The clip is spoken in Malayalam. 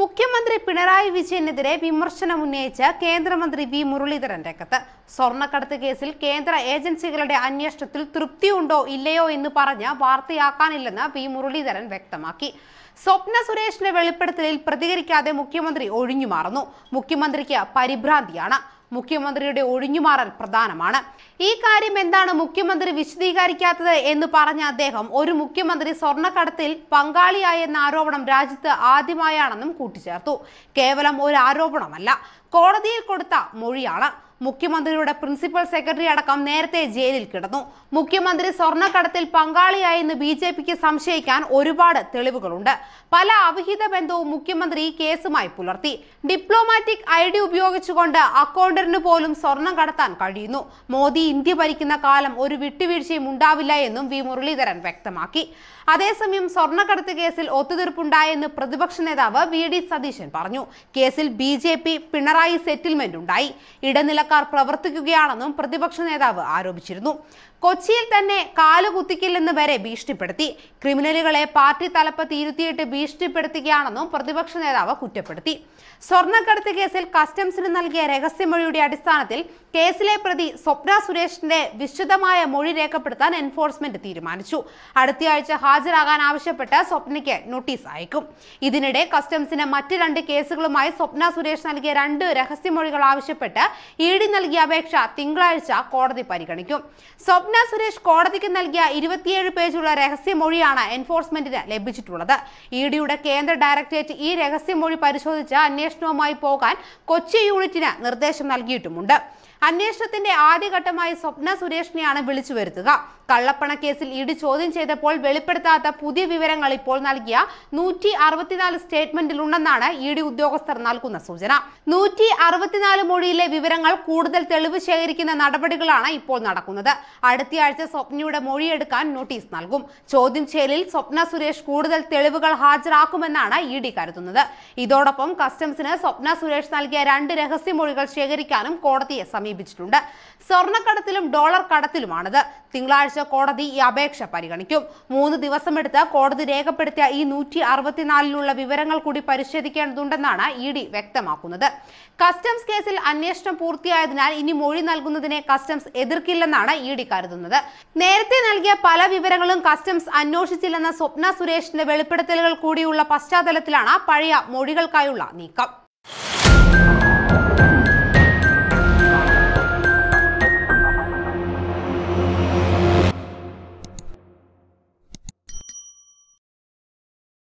മുഖ്യമന്ത്രി പിണറായി വിജയനെതിരെ വിമർശനം ഉന്നയിച്ച കേന്ദ്രമന്ത്രി വി മുരളീധരൻ രംഗത്ത് സ്വർണ്ണക്കടത്ത് കേസിൽ കേന്ദ്ര ഏജൻസികളുടെ അന്വേഷണത്തിൽ തൃപ്തിയുണ്ടോ ഇല്ലയോ എന്ന് പറഞ്ഞ് വാർത്തയാക്കാനില്ലെന്ന് വി മുരളീധരൻ വ്യക്തമാക്കി സ്വപ്ന സുരേഷിന്റെ വെളിപ്പെടുത്തലിൽ പ്രതികരിക്കാതെ മുഖ്യമന്ത്രി ഒഴിഞ്ഞുമാറുന്നു മുഖ്യമന്ത്രിക്ക് പരിഭ്രാന്തിയാണ് മുഖ്യമന്ത്രിയുടെ ഒഴിഞ്ഞുമാറൽ പ്രധാനമാണ് ഈ കാര്യം എന്താണ് മുഖ്യമന്ത്രി വിശദീകരിക്കാത്തത് എന്ന് പറഞ്ഞ അദ്ദേഹം ഒരു മുഖ്യമന്ത്രി സ്വർണ്ണക്കടത്തിൽ പങ്കാളിയായെന്ന ആരോപണം രാജ്യത്ത് ആദ്യമായാണെന്നും കൂട്ടിച്ചേർത്തു കേവലം ഒരു ആരോപണമല്ല കോടതിയിൽ കൊടുത്ത മൊഴിയാണ് മുഖ്യമന്ത്രിയുടെ പ്രിൻസിപ്പൽ സെക്രട്ടറി അടക്കം നേരത്തെ ജയിലിൽ കിടന്നു മുഖ്യമന്ത്രി സ്വർണ്ണക്കടത്തിൽ പങ്കാളിയായെന്ന് ബി ജെ പിക്ക് സംശയിക്കാൻ ഒരുപാട് തെളിവുകളുണ്ട് പല അവിഹിത ബന്ധവും മുഖ്യമന്ത്രി കേസുമായി പുലർത്തി ഡിപ്ലോമാറ്റിക് ഐഡി ഉപയോഗിച്ചുകൊണ്ട് അക്കൗണ്ടറിന് പോലും സ്വർണം കടത്താൻ കഴിയുന്നു മോദി ഇന്ത്യ ഭരിക്കുന്ന കാലം ഒരു വിട്ടുവീഴ്ചയും ഉണ്ടാവില്ല എന്നും വി മുരളീധരൻ വ്യക്തമാക്കി അതേസമയം സ്വർണ്ണക്കടത്ത് കേസിൽ ഒത്തുതീർപ്പുണ്ടായെന്ന് പ്രതിപക്ഷ നേതാവ് വി ഡി സതീശൻ പറഞ്ഞു കേസിൽ ബി പിണറായി സെറ്റിൽമെന്റ് ഉണ്ടായി ഇടനിലക്കാർ സർക്കാർ പ്രവർത്തിക്കുകയാണെന്നും പ്രതിപക്ഷ നേതാവ് ആരോപിച്ചിരുന്നു കൊച്ചിയിൽ തന്നെ കാലുകുത്തിക്കില്ലെന്ന് വരെ ഭീഷണിപ്പെടുത്തി ക്രിമിനലുകളെ പാർട്ടി തലപ്പ് തീരുത്തിയിട്ട് ഭീഷണിപ്പെടുത്തുകയാണെന്നും പ്രതിപക്ഷ നേതാവ് കുറ്റപ്പെടുത്തി സ്വർണ്ണക്കടത്ത് കേസിൽ കസ്റ്റംസിന് നൽകിയ രഹസ്യമൊഴിയുടെ അടിസ്ഥാനത്തിൽ കേസിലെ പ്രതി സ്വപ്ന സുരേഷിന്റെ വിശദമായ മൊഴി രേഖപ്പെടുത്താൻ എൻഫോഴ്സ്മെന്റ് തീരുമാനിച്ചു അടുത്തയാഴ്ച ഹാജരാകാൻ ആവശ്യപ്പെട്ട് സ്വപ്നയ്ക്ക് നോട്ടീസ് അയക്കും ഇതിനിടെ കസ്റ്റംസിന് മറ്റ് രണ്ട് കേസുകളുമായി സ്വപ്ന സുരേഷ് നൽകിയ രണ്ട് രഹസ്യമൊഴികൾ ആവശ്യപ്പെട്ട് ഇ ഇഡി നൽകിയ അപേക്ഷ തിങ്കളാഴ്ച കോടതി പരിഗണിക്കും സ്വപ്ന സുരേഷ് കോടതിക്ക് നൽകിയ ഇരുപത്തിയേഴ് പേജുള്ള രഹസ്യമൊഴിയാണ് എൻഫോഴ്സ്മെന്റിന് ലഭിച്ചിട്ടുള്ളത് ഇ ഡിയുടെ കേന്ദ്ര ഡയറക്ടറേറ്റ് ഈ രഹസ്യമൊഴി പരിശോധിച്ച് അന്വേഷണവുമായി പോകാൻ കൊച്ചി യൂണിറ്റിന് നിർദ്ദേശം നൽകിയിട്ടുമുണ്ട് അന്വേഷണത്തിന്റെ ആദ്യഘട്ടമായി സ്വപ്ന സുരേഷിനെയാണ് വിളിച്ചു വരുത്തുക കള്ളപ്പണക്കേസിൽ ഇടി ചോദ്യം ചെയ്തപ്പോൾ വെളിപ്പെടുത്താത്ത പുതിയ വിവരങ്ങൾ ഇപ്പോൾ നൽകിയ നൂറ്റി അറുപത്തിനാല് സ്റ്റേറ്റ്മെന്റിലുണ്ടെന്നാണ് ഇ ഡി ഉദ്യോഗസ്ഥർ നൽകുന്ന സൂചന നൂറ്റി അറുപത്തിനാല് മൊഴിയിലെ വിവരങ്ങൾ കൂടുതൽ തെളിവ് ശേഖരിക്കുന്ന നടപടികളാണ് ഇപ്പോൾ നടക്കുന്നത് അടുത്തയാഴ്ച സ്വപ്നയുടെ മൊഴിയെടുക്കാൻ നോട്ടീസ് നൽകും ചോദ്യം ചെയ്യലിൽ സ്വപ്ന സുരേഷ് കൂടുതൽ തെളിവുകൾ ഹാജരാക്കുമെന്നാണ് ഇ ഡി കരുതുന്നത് ഇതോടൊപ്പം കസ്റ്റംസിന് സ്വപ്ന സുരേഷ് നൽകിയ രണ്ട് രഹസ്യ മൊഴികൾ ശേഖരിക്കാനും കോടതിയെ സമീപിക്കും സമീപിച്ചിട്ടുണ്ട് സ്വർണ്ണക്കടത്തിലും ഡോളർ കടത്തിലുമാണിത് തിങ്കളാഴ്ച കോടതി ഈ അപേക്ഷ പരിഗണിക്കും മൂന്ന് ദിവസമെടുത്ത് കോടതി രേഖപ്പെടുത്തിയ ഈ നൂറ്റി അറുപത്തിനാലിലുള്ള വിവരങ്ങൾ കൂടി പരിശോധിക്കേണ്ടതുണ്ടെന്നാണ് ഇ ഡി വ്യക്തമാക്കുന്നത് കസ്റ്റംസ് കേസിൽ അന്വേഷണം പൂർത്തിയായതിനാൽ ഇനി മൊഴി നൽകുന്നതിനെ കസ്റ്റംസ് എതിർക്കില്ലെന്നാണ് ഇ ഡി കരുതുന്നത് നേരത്തെ നൽകിയ പല വിവരങ്ങളും കസ്റ്റംസ് അന്വേഷിച്ചില്ലെന്ന സ്വപ്ന സുരേഷിന്റെ വെളിപ്പെടുത്തലുകൾ കൂടിയുള്ള പശ്ചാത്തലത്തിലാണ് പഴയ മൊഴികൾക്കായുള്ള നീക്കം